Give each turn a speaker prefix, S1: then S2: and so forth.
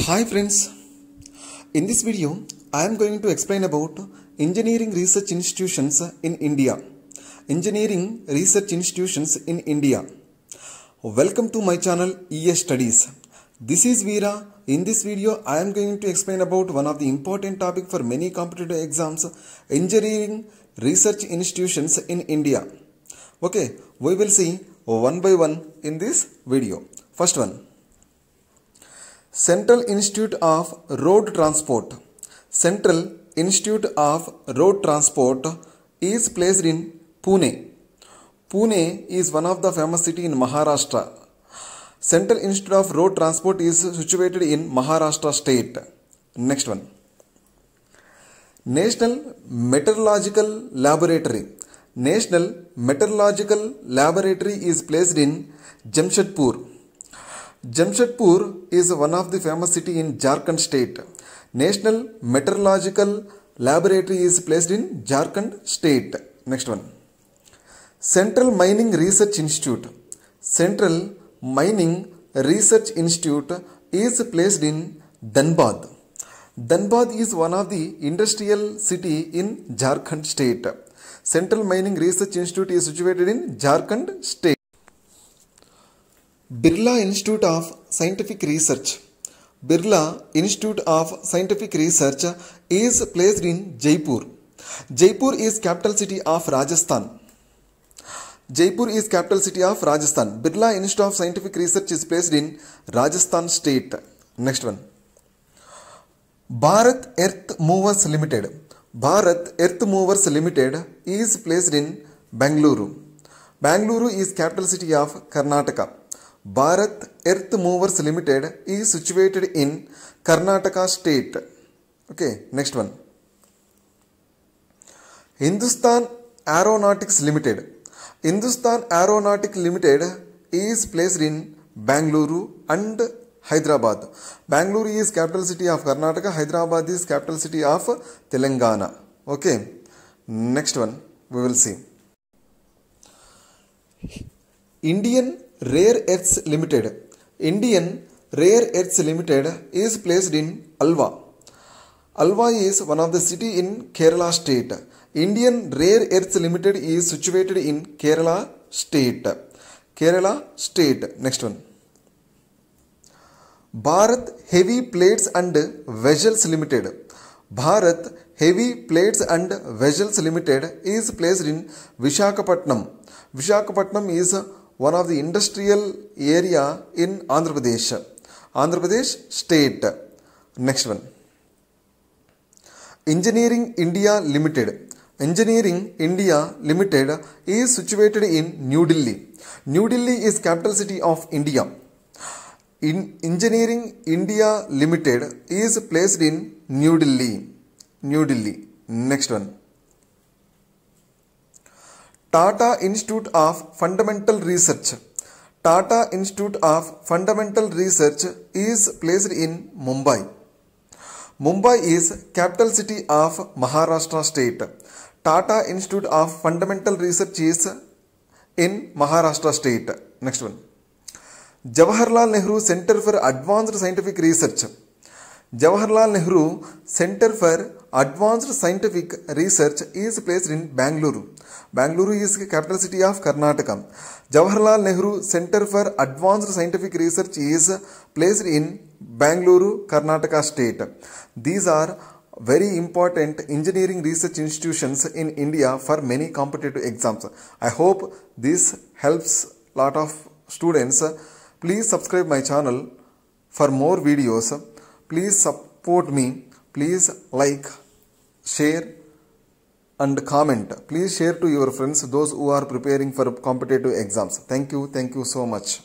S1: Hi friends, in this video I am going to explain about engineering research institutions in India. Engineering research institutions in India. Welcome to my channel ES Studies. This is Veera. In this video I am going to explain about one of the important topic for many competitive exams, engineering research institutions in India. Okay, we will see one by one in this video. First one Central Institute of Road Transport. Central Institute of Road Transport is placed in Pune. Pune is one of the famous city in Maharashtra. Central Institute of Road Transport is situated in Maharashtra state. Next one. National Meteorological Laboratory. National Meteorological Laboratory is placed in Jamshedpur. Jamshedpur is one of the famous city in Jharkhand state. National Meteorological Laboratory is placed in Jharkhand state. Next one. Central Mining Research Institute. Central Mining Research Institute is placed in Dhanbad. Dhanbad is one of the industrial city in Jharkhand state. Central Mining Research Institute is situated in Jharkhand state. Birla Institute of Scientific Research Birla Institute of Scientific Research is placed in Jaipur Jaipur is capital city of Rajasthan Jaipur is capital city of Rajasthan Birla Institute of Scientific Research is placed in Rajasthan state next one Bharat Earth Movers Limited Bharat Earth Movers Limited is placed in Bengaluru Bengaluru is capital city of Karnataka Bharat Earth Movers Limited is situated in Karnataka state. Okay, next one. Hindustan Aeronautics Limited. Hindustan Aeronautics Limited is placed in Bangalore and Hyderabad. Bangalore is capital city of Karnataka, Hyderabad is capital city of Telangana. Okay, next one we will see. Indian Rare Earths Limited. Indian Rare Earths Limited is placed in Alva. Alva is one of the city in Kerala state. Indian Rare Earths Limited is situated in Kerala state. Kerala state. Next one. Bharat Heavy Plates and Vessels Limited. Bharat Heavy Plates and Vessels Limited is placed in Vishakhapatnam. Vishakhapatnam is one of the industrial area in Andhra Pradesh. Andhra Pradesh state. Next one. Engineering India Limited. Engineering India Limited is situated in New Delhi. New Delhi is capital city of India. In Engineering India Limited is placed in New Delhi. New Delhi. Next one. Tata Institute of Fundamental Research Tata Institute of Fundamental Research is placed in Mumbai. Mumbai is capital city of Maharashtra state. Tata Institute of Fundamental Research is in Maharashtra state. Next one. Jawaharlal Nehru Center for Advanced Scientific Research Jawaharlal Nehru Center for Advanced Scientific Research is placed in Bangalore. Bangalore is the capital city of Karnataka. Jawaharlal Nehru Center for Advanced Scientific Research is placed in Bangalore, Karnataka state. These are very important engineering research institutions in India for many competitive exams. I hope this helps lot of students. Please subscribe my channel for more videos please support me please like share and comment please share to your friends those who are preparing for competitive exams thank you thank you so much